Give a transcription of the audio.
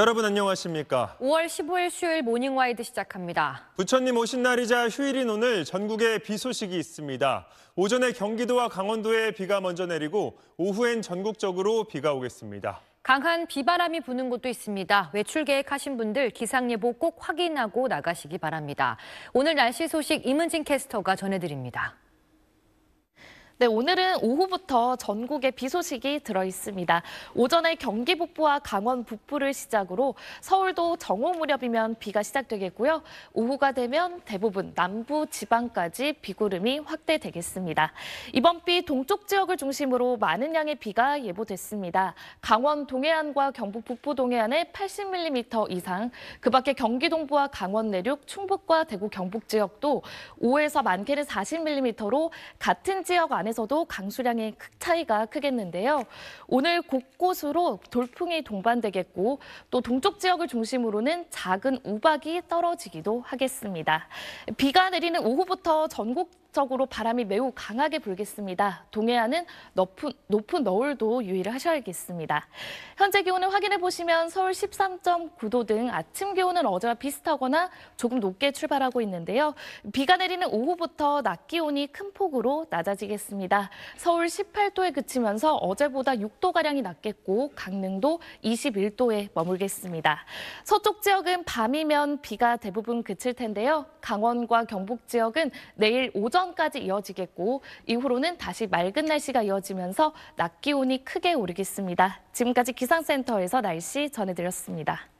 여러분 안녕하십니까? 5월 15일 수요일 모닝와이드 시작합니다. 부처님 오신 날이자 휴일인 오늘 전국에 비 소식이 있습니다. 오전에 경기도와 강원도에 비가 먼저 내리고 오후엔 전국적으로 비가 오겠습니다. 강한 비바람이 부는 곳도 있습니다. 외출 계획하신 분들 기상 예보 꼭 확인하고 나가시기 바랍니다. 오늘 날씨 소식 이문진 캐스터가 전해드립니다. 네, 오늘은 오후부터 전국에 비 소식이 들어 있습니다. 오전에 경기 북부와 강원 북부를 시작으로 서울도 정오 무렵이면 비가 시작되겠고요. 오후가 되면 대부분 남부 지방까지 비구름이 확대되겠습니다. 이번 비 동쪽 지역을 중심으로 많은 양의 비가 예보됐습니다. 강원 동해안과 경북 북부 동해안에 80mm 이상, 그 밖에 경기 동부와 강원 내륙, 충북과 대구 경북 지역도 5에서 많게는 40mm로 같은 지역 안에 안에서도 강수량의 차이가 크겠는데요. 오늘 곳곳으로 돌풍이 동반되겠고 또 동쪽 지역을 중심으로는 작은 우박이 떨어지기도 하겠습니다. 비가 내리는 오후부터 전국 지역적으로 바람이 매우 강하게 불겠습니다. 동해안은 높은, 높은 너울도 유의를 하셔야겠습니다. 현재 기온을 확인해 보시면 서울 13.9도 등 아침 기온은 어제와 비슷하거나 조금 높게 출발하고 있는데요. 비가 내리는 오후부터 낮 기온이 큰 폭으로 낮아지겠습니다. 서울 18도에 그치면서 어제보다 6도가량이 낮겠고 강릉도 21도에 머물겠습니다. 서쪽 지역은 밤이면 비가 대부분 그칠 텐데요. 강원과 경북 지역은 내일 오전 오전까지 이어지겠고 이후로는 다시 맑은 날씨가 이어지면서 낮 기온이 크게 오르겠습니다. 지금까지 기상센터에서 날씨 전해드렸습니다.